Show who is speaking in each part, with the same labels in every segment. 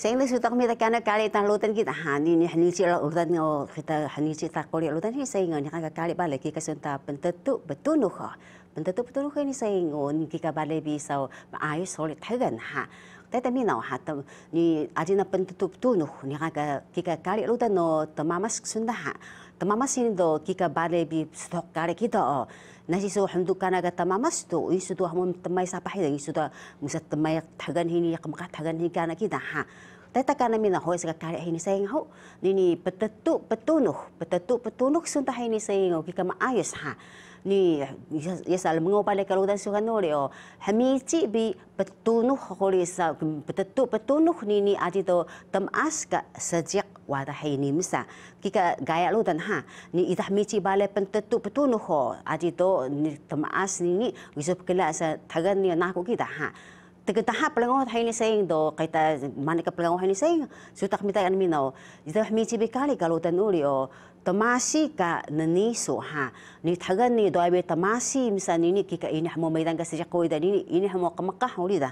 Speaker 1: Saya ni sudah kami takkan nak kali tan lutan kita hani ni hani si lah urutan yang oh, kita hani si tak kuli lutan ni saya ingat ni kan kali balik kita sentuh pentetu betunuh ha pentetu betunuh ni saya ingat oh, ni kita balik bisa maayu solit hegan ha tetapi nak ni ni 带带米呢，哈，都你阿姐那本都都弄，你看个这个家里路的呢，都妈妈是顺的哈，都妈妈心里头这个把那比石头家里去的哦，那些时候很多看那个都妈妈是多，有时多他们都买啥把黑的，有时多不是都买他跟你，他们他跟你干那去的哈。Tak tak kena mina hoi sekarang kali ini saya ingat ni ni betetuk betunuh betetuk betunuh sunta ini saya ingat kita ma ha ni ya sal mengau pada kalau dan sukan nuri oh hamici bi petunuh kuli sa betetu petunuh ni ni adi to temas ke sejak wada hai ni misa kika gaya lu dan ha ni itah mici bale pentetu petunuh ho oh. adi to ni temas ni ni wisup kelak sa eh, tagan ni nak kita ha tegetaha pelangoh ini ni saying do kaita mane ka pelangoh hai ni saying sutak mitai an minau jeda mi chi bekali kalau tan uri o tamasi ka nani so ha ni thagan ni do ai be tamasi misani ni ini hamo maidan kasih sejak koi da ini hamo kemakah uri da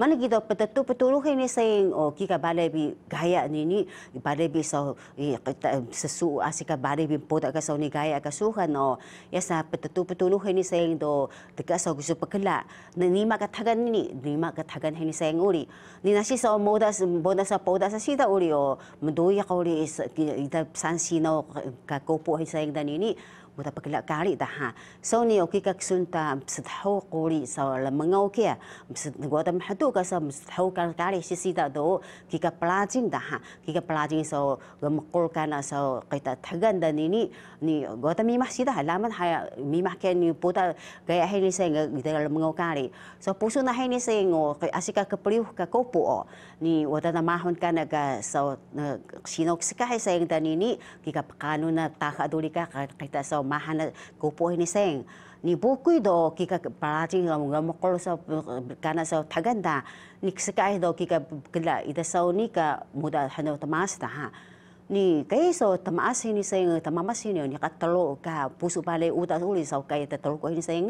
Speaker 1: mana kita betul betul ini saya oh kita balai bi gaya ni ni balai bi eh, oh. ah, so oh. eh, kita sesu asyik balai bi pota ke so ni gaya ke suka no ya sa betul betul ini saya do dekat so gusu pekela ni mak katakan ni ni mak katakan ini saya uli ni nasi so muda muda so pota so sih uli oh mendoya kau ni kita sansi no kakopu ini saya dan ini uta pekelak kali dah ha so ni oki ka sunta sedhu quri so la mengau ke ha. mesti gua dah mahdu ka so sedhu kan kali si si dah do ki ka pelajin dah ha ki ka pelajin so gemukul kan ha, so kita tegan dan ini ni gua dah mimah si dah lamat ha mimah ke ni puta gaya hai ni sing kita la mengau kali so pusun dah hai ni sing oh, asika kepriuh ka kopu o oh. ni uta dah mahun kan ka so sinok sekai sayang dan ini ki ka pekanu na tahaduri ka kita so tau mahan kupu ini seng. Ni bukui do kita pelajar ni kamu kamu kalau sa karena sa taganda ni sekali do kita kila itu sa ni ka muda hendak temas dah. Ni kaya so temas ini seng temas ini ni kat telo kah pusu balik utas uli sa kaya telo kau ini seng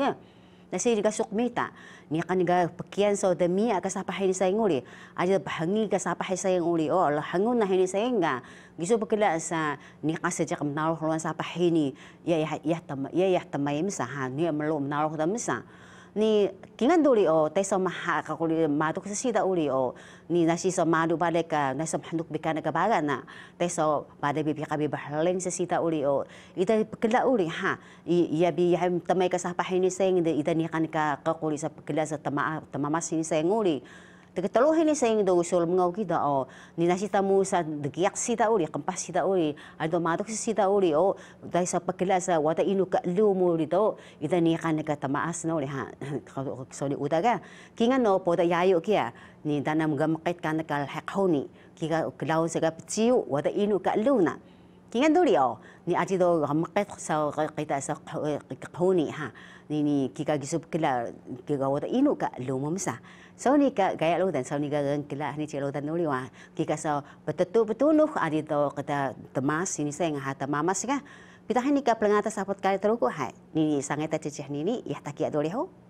Speaker 1: na sa iriga sukmita ni kaniga pekian sa demi ka sa pahay ni saing uli ada bahangi ka sa pahay saing uli o la hangun na hini saing nga giso pekila sa ni ka sa jakam naruh luan sa pahay ni ya ya ya ya ya ya ya ya ya ya ya ya ya ya ya に祈願通りを大さまはかこりまどくしだおりをになしさまどばれかなさまはぬくべかなかばがな大さまでびびかびばはれんさしだおりをいたぷくらおりはやびやんたまいかさぱへにせんでいたにかにかかこりさぷくらさたまましにせんおり Tapi terlalu ini saya ingin dulu sol mengau kita oh ni nasi tamu sa dekiak si tahu ni kempas si tahu ni ada matuk si tahu oh, lah, ni oh dari sa pekila sa wata inu ke lumu ni tu kita ni kan ke tamas no ni kalau sol utaga kena no pada yayu kia ya. ni tanam gamakit kan ke hakoni kita kelau sega peciu wata inu ke na kini dulu ya ni aji tu ramai sahaja kita sahaja sa kahuni ha ni ni kita gisub kila kita wata inu ka lumu misa so ni ka gaya lu dan so ni gaya kila ni cila dan duri wah ha. kita sa betul betunuh aji ha, tu kita temas ini saya ngah temamas kan kita ni ka pelengata sahut kali teruku ha ni sangat cecah ni ni ya tak takiat dulu ya.